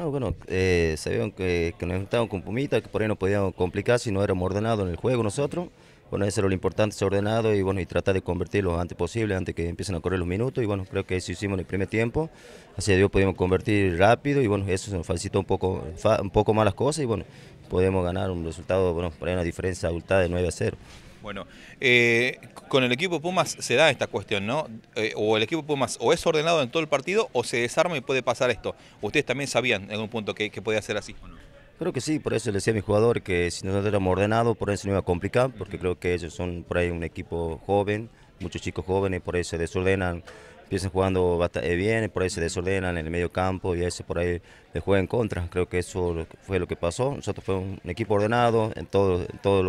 Ah, bueno, eh, sabían que, nos juntaban con Pumita, que por ahí nos podíamos complicar si no éramos ordenados en el juego nosotros. Bueno, eso era lo importante, ser ordenado y bueno, y tratar de convertirlo antes posible, antes que empiecen a correr los minutos. Y bueno, creo que eso hicimos en el primer tiempo. Así Dios pudimos convertir rápido y bueno, eso nos facilitó un poco, un poco más las cosas y bueno, podemos ganar un resultado, bueno, por ahí una diferencia adulta de 9 a 0. Bueno, eh, con el equipo Pumas se da esta cuestión, ¿no? Eh, o el equipo Pumas o es ordenado en todo el partido o se desarma y puede pasar esto. Ustedes también sabían en algún punto que, que podía ser así. Creo que sí, por eso le decía a mi jugador que si nosotros éramos ordenados, por eso no iba a complicar, porque creo que ellos son por ahí un equipo joven, muchos chicos jóvenes, por eso se desordenan empiezan jugando bastante eh, bien, por ahí se desordenan en el medio campo y ese por ahí le juegan contra. Creo que eso fue lo que pasó. Nosotros fue un equipo ordenado en, todo, en todos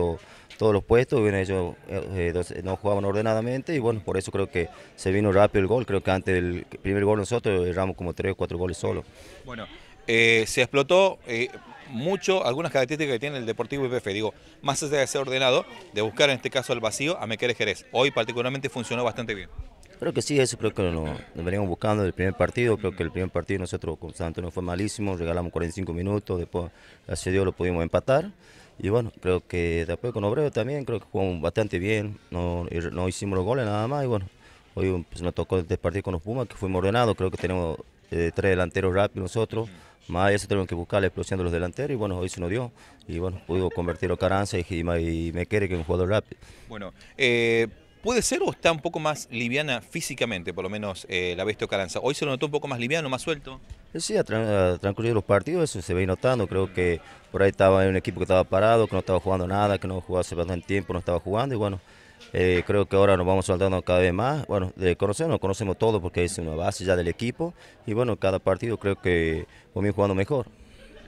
los puestos, ellos eh, eh, no jugaban ordenadamente y bueno, por eso creo que se vino rápido el gol. Creo que antes del primer gol nosotros erramos como tres o cuatro goles solo. Bueno, se explotó mucho algunas características que tiene el Deportivo IPF. Digo, más allá de ser ordenado, de buscar en este caso el vacío a Mequeres Jerez. Hoy particularmente funcionó bastante bien. Creo que sí, eso creo que lo, veníamos buscando el primer partido. Creo que el primer partido nosotros con San Antonio fue malísimo, regalamos 45 minutos, después a Dios lo pudimos empatar. Y bueno, creo que después con Obreo también, creo que jugamos bastante bien, no, no hicimos los goles nada más y bueno, hoy pues, nos tocó este partido con los Pumas, que fuimos ordenados, creo que tenemos eh, tres delanteros rápidos nosotros, más eso tenemos que buscar la explosión de los delanteros y bueno, hoy se nos dio. Y bueno, pudimos convertirlo Caranza y, y, y me que es un jugador rápido. Bueno, eh ¿Puede ser o está un poco más liviana físicamente, por lo menos eh, la Bestia Calanza? Hoy se lo notó un poco más liviano, más suelto. Eh, sí, a, los partidos eso se ve notando. Creo que por ahí estaba un equipo que estaba parado, que no estaba jugando nada, que no jugaba hace bastante tiempo, no estaba jugando y bueno. Eh, creo que ahora nos vamos soltando cada vez más. Bueno, de nos conocemos todo porque es una base ya del equipo. Y bueno, cada partido creo que vamos jugando mejor.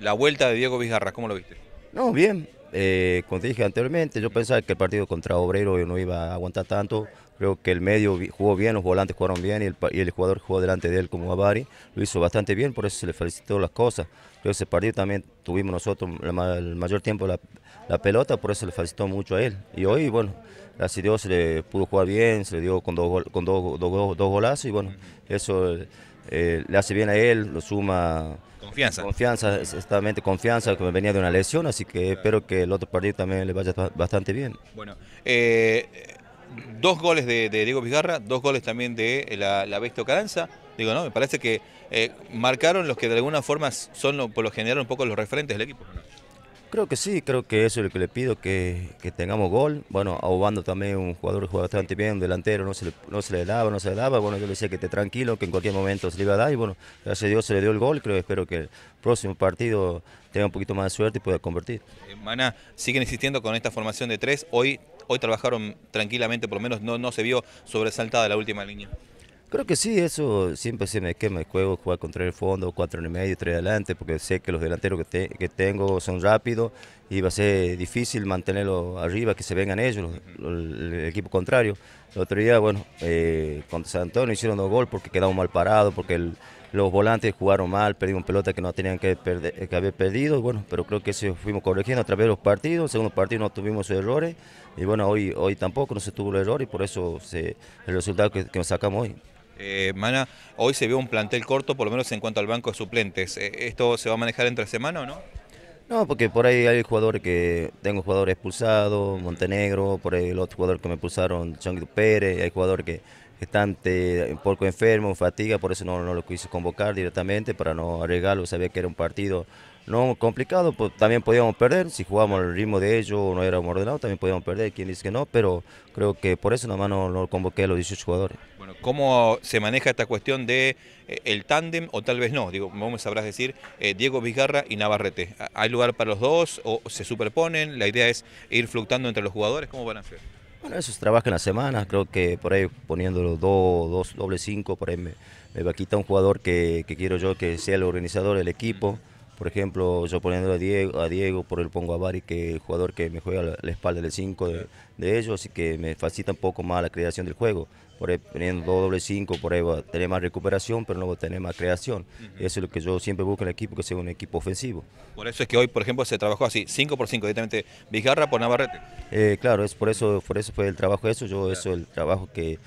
La vuelta de Diego Vizgarra, ¿cómo lo viste? No, bien. Eh, como dije anteriormente, yo pensaba que el partido contra Obrero no iba a aguantar tanto. Creo que el medio jugó bien, los volantes jugaron bien y el, jugador jugó delante de él como Avari. Lo hizo bastante bien, por eso se le felicitó las cosas. Creo que ese partido también tuvimos nosotros el mayor tiempo la, la, pelota, por eso le felicitó mucho a él. Y hoy, bueno, así a Dios se le pudo jugar bien, se le dio con dos, con dos golazos y bueno, eso... Eh, eh, le hace bien a él, lo suma... Confianza. Confianza, exactamente, confianza, que venía de una lesión, así que espero que el otro partido también le vaya bastante bien. Bueno, eh, dos goles de, Diego Pizarra dos goles también de eh, la, la Bestia Caranza. Digo, ¿no? Me parece que marcaron los que de alguna forma son por lo general un poco los referentes del equipo. Creo que sí, creo que eso es lo que le pido, que, que tengamos gol. Bueno, ahogando también un jugador que juega bastante bien, un delantero, no se, le, no se le daba, no se le daba. Bueno, yo le decía que esté tranquilo, que en cualquier momento se le iba a dar. Y bueno, gracias a Dios se le dio el gol. Creo espero que el próximo partido tenga un poquito más de suerte y pueda convertir. Eh, Maná, siguen insistiendo con esta formación de tres. Hoy, hoy trabajaron tranquilamente, por lo menos no, no se vio sobresaltada la última línea. Creo que sí, eso siempre se me quema el juego, jugar contra el fondo, cuatro en el medio, tres adelante, porque sé que los delanteros que, tengo son rápidos y va a ser difícil mantenerlos arriba, que se vengan ellos, el, equipo contrario. El otro día, bueno, eh, contra San Antonio hicieron dos gols porque quedamos mal parados, porque los volantes jugaron mal, perdimos pelota que no tenían que, perder, que haber perdido, bueno, pero creo que eso fuimos corrigiendo a través de los partidos, el segundo partido no tuvimos errores, y bueno, hoy, hoy tampoco no se tuvo el error y por eso se, el resultado que, nos sacamos hoy. Eh, Mana, hoy se vio un plantel corto, por lo menos en cuanto al banco de suplentes. Eh, ¿Esto se va a manejar entre semana o no? No, porque por ahí hay jugadores que tengo jugadores expulsados, Montenegro, por ahí el otro jugador que me expulsaron, Changu Pérez, hay jugadores que están eh, un poco enfermos, fatiga, por eso no, no lo quise convocar directamente para no arriesgarlo, sabía que era un partido no complicado, pues, también podíamos perder, si jugábamos al ritmo de ellos o no éramos ordenados, también podíamos perder, quien dice que no, pero creo que por eso nada más no convoqué a los 18 jugadores. Bueno, ¿cómo se maneja esta cuestión de eh, el tándem o tal vez no? Digo, vos me sabrás decir, eh, Diego Vizgarra y Navarrete, ¿hay lugar para los dos o se superponen? La idea es ir fluctuando entre los jugadores, ¿cómo van a hacer? Bueno, eso se trabaja en la semana, creo que por ahí poniendo los dos, dos doble cinco, por ahí me, va a quitar un jugador que, quiero yo que sea el organizador del equipo. Por ejemplo, yo poniendo a Diego, a Diego por el pongo a Bari, que el jugador que me juega la, la espalda del 5 de, ellos, y que me facilita un poco más la creación del juego. Por ahí, poniendo doble 5, por ahí va a tener más recuperación, pero no va a tener más creación. Eso es lo que yo siempre busco en el equipo, que sea un equipo ofensivo. Por eso es que hoy, por ejemplo, se trabajó así, 5 por 5, directamente Vigarra por Navarrete. Eh, claro, es por eso, por eso fue el trabajo eso, yo eso el trabajo que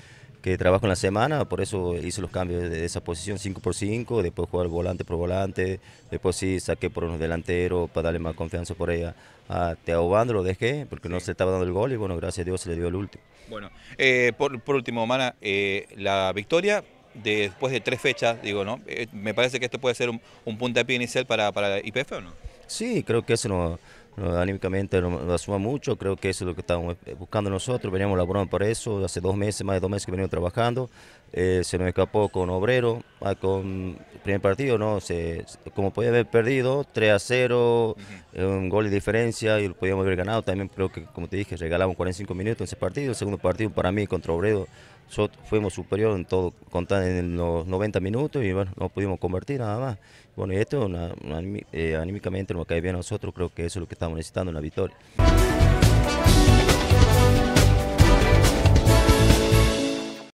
que trabajo en la semana, por eso hice los cambios de esa posición 5 por 5 después jugar volante por volante, después sí saqué por unos delanteros para darle más confianza por ella. A Teobando lo dejé porque no se estaba dando el gol y bueno, gracias a Dios se le dio el último. Bueno, eh, por, último, Mana, eh, la victoria después de tres fechas, digo, ¿no? Eh, me parece que esto puede ser un, un puntapié inicial para IPF ¿o no? Sí, creo que eso no anímicamente nos asuma mucho, creo que eso es lo que estamos buscando nosotros, veníamos laborando por eso, hace dos meses, más de dos meses que venimos trabajando, eh, se nos escapó con Obrero, con ah, con primer partido, ¿no? Se, como podía haber perdido, 3 a 0, eh, un gol de diferencia y lo podíamos haber ganado. También creo que, como te dije, regalamos 45 minutos en ese partido. El segundo partido para mí contra Obrero, fuimos superior en todo, en los 90 minutos y bueno, no pudimos convertir nada más. Bueno, y esto eh, anímicamente nos cae bien a nosotros, creo que eso es lo que estamos necesitando, una victoria.